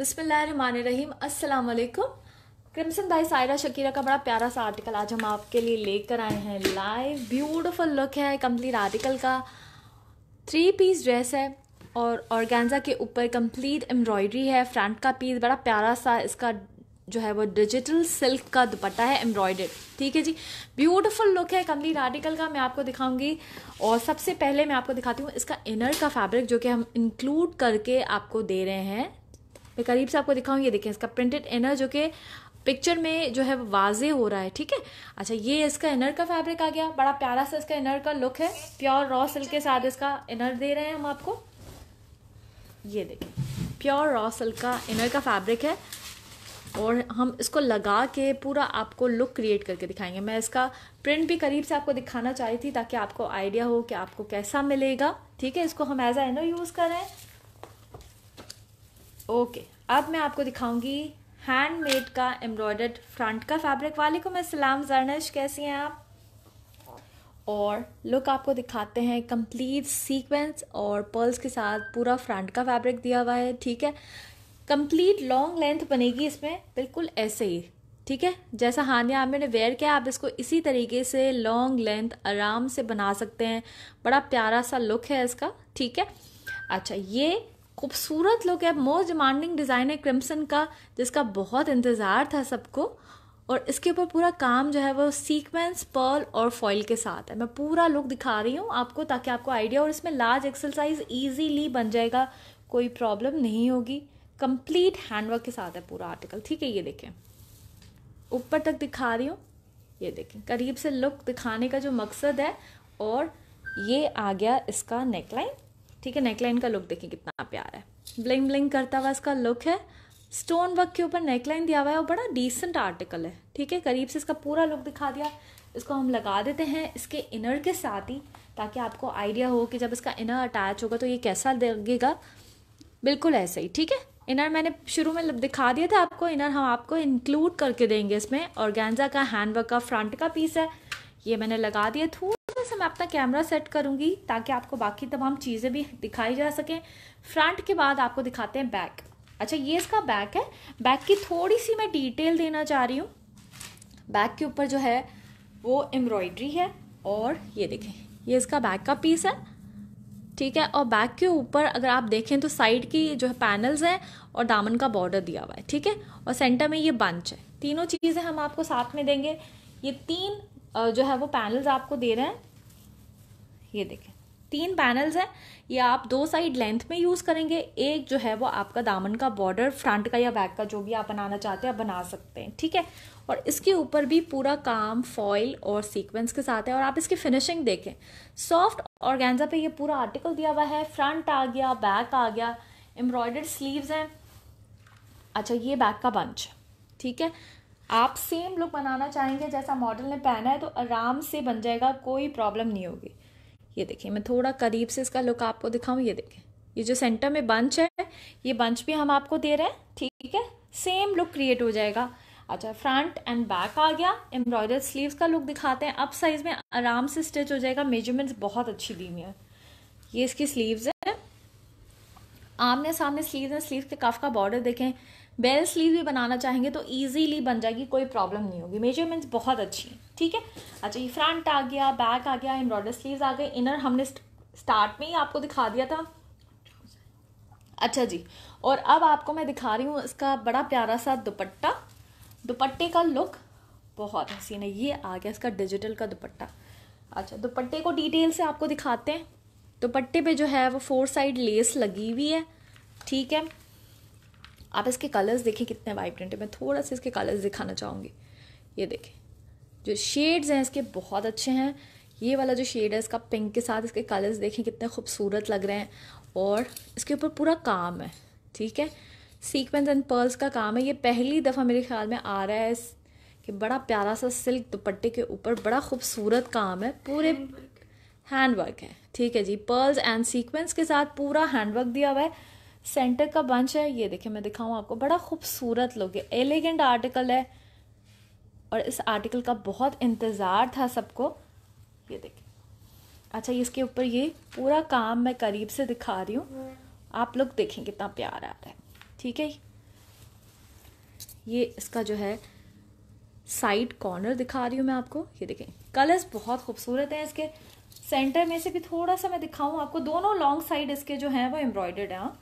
अस्सलाम वालेकुम क्रिम्सन भाई सायरा शकीरा का बड़ा प्यारा सा आर्टिकल आज हम आपके लिए लेकर आए हैं लाइव ब्यूटीफुल लुक है कंप्लीट आर्टिकल का थ्री पीस ड्रेस है और ऑर्गेन्जा के ऊपर कंप्लीट एम्ब्रॉयडरी है फ्रंट का पीस बड़ा प्यारा सा इसका जो है वो डिजिटल सिल्क का दुपट्टा है एम्ब्रॉयडर्ड ठीक है जी ब्यूटीफुल लुक है कंप्लीट आर्टिकल का मैं आपको दिखाऊंगी और सबसे पहले मैं आपको दिखाती हूँ इसका इनर का फैब्रिक जो कि हम इंक्लूड करके आपको दे रहे हैं मैं करीब से आपको दिखाऊँ ये देखें इसका प्रिंटेड इनर जो कि पिक्चर में जो है वाजे हो रहा है ठीक है अच्छा ये इसका इनर का फैब्रिक आ गया बड़ा प्यारा सा इसका इनर का लुक है प्योर रॉ सिल्क के साथ इसका इनर दे रहे हैं हम आपको ये देखें प्योर रॉ सिल्क का इनर का फैब्रिक है और हम इसको लगा के पूरा आपको लुक क्रिएट करके दिखाएंगे मैं इसका प्रिंट भी करीब से आपको दिखाना चाह रही थी ताकि आपको आइडिया हो कि आपको कैसा मिलेगा ठीक है इसको हम एज ए इनर यूज़ करें ओके अब मैं आपको दिखाऊंगी हैंडमेड का एम्ब्रॉयडर्ड फ्रंट का फैब्रिक मैं सलाम जर्नश कैसी हैं आप और लुक आपको दिखाते हैं कंप्लीट सीक्वेंस और पर्ल्स के साथ पूरा फ्रंट का फैब्रिक दिया हुआ है ठीक है कंप्लीट लॉन्ग लेंथ बनेगी इसमें बिल्कुल ऐसे ही ठीक है जैसा हानिया आमिर ने वेयर किया आप इसको इसी तरीके से लॉन्ग लेंथ आराम से बना सकते हैं बड़ा प्यारा सा लुक है इसका ठीक है अच्छा ये खूबसूरत लुक है मोस्ट डिमांडिंग डिज़ाइन है क्रिम्सन का जिसका बहुत इंतज़ार था सबको और इसके ऊपर पूरा काम जो है वो सीक्वेंस पर्ल और फॉइल के साथ है मैं पूरा लुक दिखा रही हूँ आपको ताकि आपको आइडिया और इसमें लार्ज एक्सरसाइज ईजीली बन जाएगा कोई प्रॉब्लम नहीं होगी कंप्लीट हैंडवर्क के साथ है पूरा आर्टिकल ठीक है ये देखें ऊपर तक दिखा रही हूँ ये देखें करीब से लुक दिखाने का जो मकसद है और ये आ गया इसका नेकलाइन ठीक है नेकलाइन का लुक देखिए कितना प्यारा है ब्लिंग ब्लिंग करता हुआ इसका लुक है स्टोन वर्क के ऊपर नेकलाइन दिया हुआ है और बड़ा डिसेंट आर्टिकल है ठीक है करीब से इसका पूरा लुक दिखा दिया इसको हम लगा देते हैं इसके इनर के साथ ही ताकि आपको आइडिया हो कि जब इसका इनर अटैच होगा तो ये कैसा लगेगा बिल्कुल ऐसे ही ठीक है इनर मैंने शुरू में दिखा दिया था आपको इनर हम आपको इंक्लूड करके देंगे इसमें और गेंजा का हैंडवर्क का फ्रंट का पीस है ये मैंने लगा दिया थोड़ा फ्रेंड्स मैं अपना कैमरा सेट करूँगी ताकि आपको बाकी तमाम चीज़ें भी दिखाई जा सकें फ्रंट के बाद आपको दिखाते हैं बैक अच्छा ये इसका बैक है बैक की थोड़ी सी मैं डिटेल देना चाह रही हूँ बैक के ऊपर जो है वो एम्ब्रॉयड्री है और ये देखें ये इसका बैक का पीस है ठीक है और बैक के ऊपर अगर आप देखें तो साइड की जो है पैनल्स हैं और दामन का बॉर्डर दिया हुआ है ठीक है और सेंटर में ये बंच है तीनों चीज़ें हम आपको साथ में देंगे ये तीन जो है वो पैनल्स आपको दे रहे हैं ये देखें तीन पैनल्स हैं ये आप दो साइड लेंथ में यूज़ करेंगे एक जो है वो आपका दामन का बॉर्डर फ्रंट का या बैक का जो भी आप बनाना चाहते हैं आप बना सकते हैं ठीक है और इसके ऊपर भी पूरा काम फॉइल और सीक्वेंस के साथ है और आप इसकी फिनिशिंग देखें सॉफ्ट ऑर्गेन्जा पे ये पूरा आर्टिकल दिया हुआ है फ्रंट आ गया बैक आ गया एम्ब्रॉयडर्ड स्लीव्स हैं अच्छा ये बैक का बंच ठीक है आप सेम लुक बनाना चाहेंगे जैसा मॉडल ने पहना है तो आराम से बन जाएगा कोई प्रॉब्लम नहीं होगी ये देखिए मैं थोड़ा करीब से इसका लुक आपको दिखाऊं ये देखें ये जो सेंटर में बंच है ये बंच भी हम आपको दे रहे हैं ठीक है सेम लुक क्रिएट हो जाएगा अच्छा फ्रंट एंड बैक आ गया एम्ब्रॉयडर स्लीव्स का लुक दिखाते हैं अप साइज में आराम से स्टिच हो जाएगा मेजरमेंट्स बहुत अच्छी दी हुई है ये इसकी स्लीव्स है आमने सामने स्लीव है स्लीव के कफ का बॉर्डर देखें बेल स्लीव भी बनाना चाहेंगे तो ईजीली बन जाएगी कोई प्रॉब्लम नहीं होगी मेजरमेंट्स बहुत अच्छी हैं ठीक है अच्छा ये फ्रंट आ गया बैक आ गया एम्ब्रॉयडर स्लीव आ गए इनर हमने स्टार्ट में ही आपको दिखा दिया था अच्छा जी और अब आपको मैं दिखा रही हूँ इसका बड़ा प्यारा सा दुपट्टा दुपट्टे का लुक बहुत हसीन है ये आ गया इसका डिजिटल का दुपट्टा अच्छा दुपट्टे को डिटेल से आपको दिखाते हैं दुपट्टे पे जो है वो फोर साइड लेस लगी हुई है ठीक है आप इसके कलर्स देखें कितने वाइब्रेंट है मैं थोड़ा सा इसके कलर्स दिखाना चाहूँगी ये देखें जो शेड्स हैं इसके बहुत अच्छे हैं ये वाला जो शेड है इसका पिंक के साथ इसके कलर्स देखें कितने खूबसूरत लग रहे हैं और इसके ऊपर पूरा काम है ठीक है सीक्वेंस एंड पर्ल्स का काम है ये पहली दफ़ा मेरे ख्याल में आ रहा है कि बड़ा प्यारा सा सिल्क दुपट्टे के ऊपर बड़ा खूबसूरत काम है पूरे हैंडवर्क है ठीक है जी पर्ल्स एंड सीक्वेंस के साथ पूरा हैंडवर्क दिया हुआ है सेंटर का बंच है ये देखिए मैं दिखाऊँ आपको बड़ा खूबसूरत लुक है एलिगेंट आर्टिकल है और इस आर्टिकल का बहुत इंतज़ार था सबको ये देखिए अच्छा इसके ऊपर ये पूरा काम मैं करीब से दिखा रही हूँ आप लोग देखें कितना प्यार आ रहा है ठीक है ये इसका जो है साइड कॉर्नर दिखा रही हूँ मैं आपको ये देखें कलर्स बहुत खूबसूरत हैं इसके सेंटर में से भी थोड़ा सा मैं दिखाऊँ आपको दोनों लॉन्ग साइड इसके जो हैं वो एम्ब्रॉयडर्ड हैं हाँ।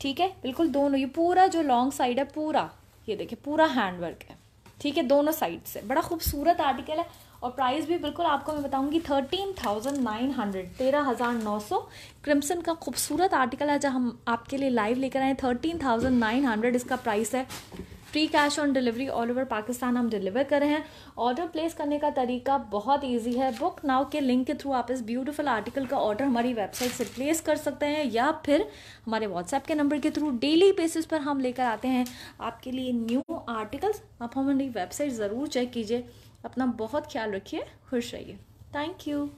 ठीक है बिल्कुल दोनों ये पूरा जो लॉन्ग साइड है पूरा ये देखिए पूरा हैंड वर्क है ठीक है दोनों साइड से बड़ा खूबसूरत आर्टिकल है और प्राइस भी बिल्कुल आपको मैं बताऊंगी थर्टीन थाउजेंड नाइन हंड्रेड तेरह हज़ार नौ सौ क्रिम्सन का खूबसूरत आर्टिकल है जहाँ हम आपके लिए लाइव लेकर आए थर्टीन थाउजेंड नाइन हंड्रेड इसका प्राइस है free cash on delivery all over Pakistan हम डिलीवर कर रहे हैं ऑर्डर प्लेस करने का तरीका बहुत ईजी है बुक नाउ के लिंक के थ्रू आप इस ब्यूटिफुल आर्टिकल का ऑर्डर हमारी वेबसाइट से प्लेस कर सकते हैं या फिर हमारे व्हाट्सएप के नंबर के थ्रू डेली बेसिस पर हम लेकर आते हैं आपके लिए न्यू आर्टिकल्स आप हमारी वेबसाइट ज़रूर चेक कीजिए अपना बहुत ख्याल रखिए खुश रहिए थैंक यू